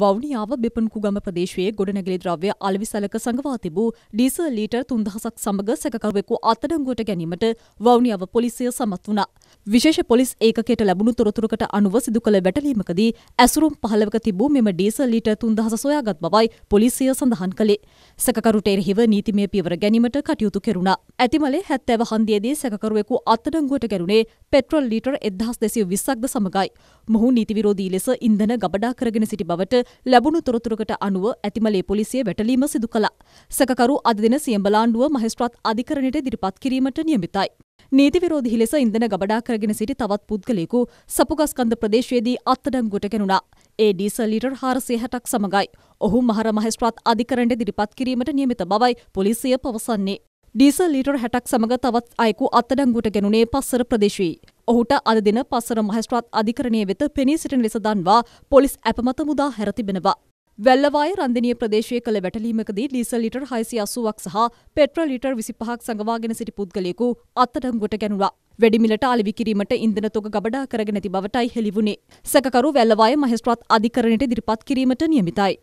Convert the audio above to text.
වෞනියාව බෙපන්කුගම ප්‍රදේශයේ ගොඩනැගිලි ද්‍රව්‍ය අලවිසලක සඟවා තිබූ ඩීසල් ලීටර් 3000ක් සමග සැකකරුවෙකු අත්අඩංගුවට ගැනීමට වෞනියාව පොලිසිය සමත් වුණා. විශේෂ පොලිස් ඒකකයට ලැබුණු තොරතුරකට අනුව සිදු කළ වැටලීමකදී ඇසුරුම් 15ක තිබූ මෙම ඩීසල් ලීටර් 3000 සොයාගත් බවයි පොලිසිය සඳහන් කළේ. සැකකරුට එරෙහිව නීතිමය පියවර ගැනීමට කටයුතු කෙරුණා. ඇතිමලේ 70 හන්දියේදී සැකකරුවෙකු අත්අඩංගුවට ගැනුණේ පෙට්‍රල් ලීටර් 1220ක්ද සමගයි. මොහු නීති විරෝධී ලෙස ඉන්ධන ගබඩා කරගෙන සිටි බවට ලැබුණු තොරතුරකට අනුව ඇතිමලේ පොලිසිය වැටලීම සිදු කළා. සැකකරු අද දින සියඹලාණ්ඩුව මහේස්ත්‍රාත් අධිකරණයට ඉදිරිපත් කිරීමට නියමිතයි. නීති විරෝධී ලෙස ඉන්ධන ගබඩා කරගෙන සිටි තවත් පුද්ගලයෙකු සපුගස්කන්ද ප්‍රදේශයේදී අත්අඩංගුවට ගැනුණා. ඒ ඩීසල් ලීටර් 460ක් සමගයි. ඔහු මහර මහේස්ත්‍රාත් අධිකරණයට ඉදිරිපත් කිරීමට නියමිත බවයි පොලිසිය පවසන්නේ. ඩීසල් ලීටර් 60ක් සමග තවත් අයෙකු අත්අඩංගුවට ගැනුණේ පස්සර ප්‍රදේශයේ. ඔහුට අද දින පසර මහස්ත්‍රාත් අධිකරණය වෙත පෙනී සිටින ලෙස දන්වා පොලිස් ඇපමත මුදා හැරතිබෙනවා. වැල්ලවාය රන්දිනය ප්‍රදේශය කළ වැටලීමකදී ලීස ලිටර් හයිසි අසුවක් සහ පෙට්‍ර ලිටර් විසි පහක් සඟවාගෙන සිටි පුද්ගලයෙකු අත්තටංගොට ගැනුවා. වැඩිමිලට අලිවිකිරීමට ඉන්දන තොග ගබඩා කරගෙන ඇති බවටයි හෙළිවුණේ. සැකරු වැල්ලවාය මහස්ත්‍රාත් අධිකරණයට දිරිපත් කිරීමට නියමිතයි.